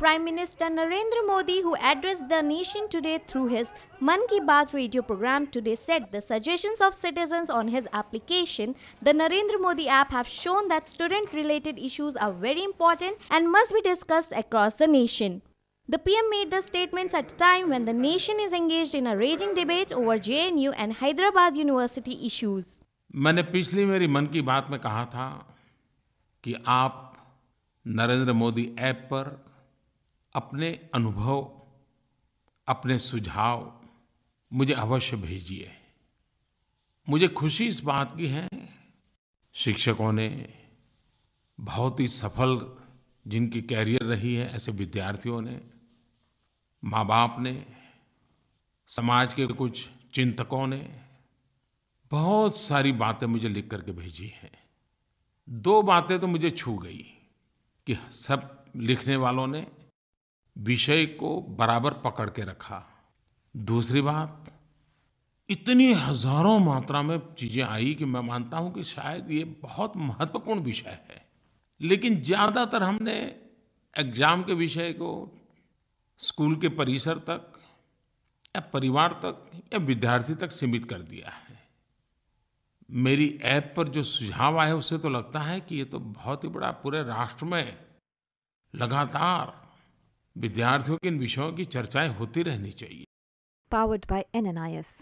Prime Minister Narendra Modi, who addressed the nation today through his Man Ki Baat radio program today, said the suggestions of citizens on his application, the Narendra Modi app, have shown that student related issues are very important and must be discussed across the nation. The PM made the statements at a time when the nation is engaged in a raging debate over JNU and Hyderabad University issues. मैंने पिछली मेरी मन की बात में कहा था कि आप नरेंद्र मोदी ऐप पर अपने अनुभव अपने सुझाव मुझे अवश्य भेजिए मुझे खुशी इस बात की है शिक्षकों ने बहुत ही सफल जिनकी कैरियर रही है ऐसे विद्यार्थियों ने माँ बाप ने समाज के कुछ चिंतकों ने बहुत सारी बातें मुझे लिख करके भेजी हैं दो बातें तो मुझे छू गई कि सब लिखने वालों ने विषय को बराबर पकड़ के रखा दूसरी बात इतनी हजारों मात्रा में चीजें आई कि मैं मानता हूं कि शायद ये बहुत महत्वपूर्ण विषय है लेकिन ज्यादातर हमने एग्जाम के विषय को स्कूल के परिसर तक या परिवार तक या विद्यार्थी तक सीमित कर दिया है मेरी ऐप पर जो सुझाव आए उससे तो लगता है कि ये तो बहुत ही बड़ा पूरे राष्ट्र में लगातार विद्यार्थियों के इन विषयों की चर्चाएं होती रहनी चाहिए Powered by NNIS